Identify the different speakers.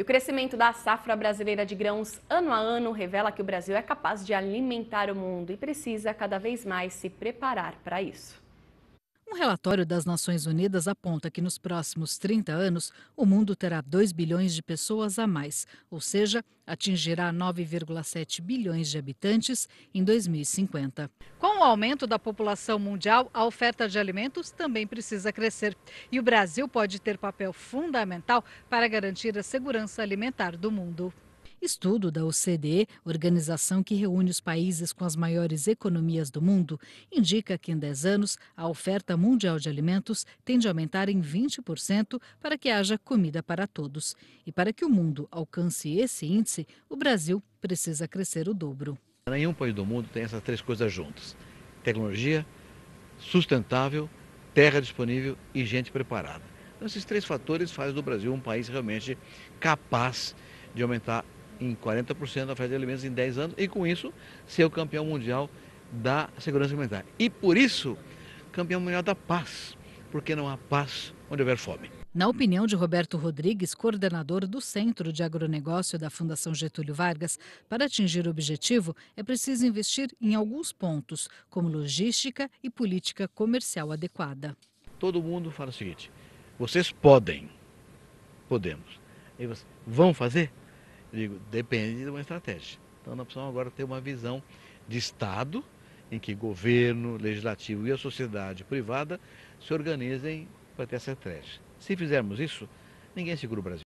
Speaker 1: E o crescimento da safra brasileira de grãos ano a ano revela que o Brasil é capaz de alimentar o mundo e precisa cada vez mais se preparar para isso. Um relatório das Nações Unidas aponta que nos próximos 30 anos o mundo terá 2 bilhões de pessoas a mais, ou seja, atingirá 9,7 bilhões de habitantes em 2050 o aumento da população mundial, a oferta de alimentos também precisa crescer. E o Brasil pode ter papel fundamental para garantir a segurança alimentar do mundo. Estudo da OCDE, organização que reúne os países com as maiores economias do mundo, indica que em 10 anos a oferta mundial de alimentos tende a aumentar em 20% para que haja comida para todos. E para que o mundo alcance esse índice, o Brasil precisa crescer o dobro.
Speaker 2: Nenhum país do mundo tem essas três coisas juntas tecnologia, sustentável, terra disponível e gente preparada. Então, esses três fatores fazem do Brasil um país realmente capaz de aumentar em 40% a oferta de alimentos em 10 anos e, com isso, ser o campeão mundial da segurança alimentar. E, por isso, campeão mundial da paz porque não há paz onde houver fome.
Speaker 1: Na opinião de Roberto Rodrigues, coordenador do Centro de Agronegócio da Fundação Getúlio Vargas, para atingir o objetivo é preciso investir em alguns pontos, como logística e política comercial adequada.
Speaker 2: Todo mundo fala o seguinte: vocês podem, podemos. E vocês vão fazer? Eu digo, depende de uma estratégia. Então nós precisamos agora ter uma visão de Estado em que governo, legislativo e a sociedade privada se organizem para ter essa trecha. Se fizermos isso, ninguém segura o Brasil.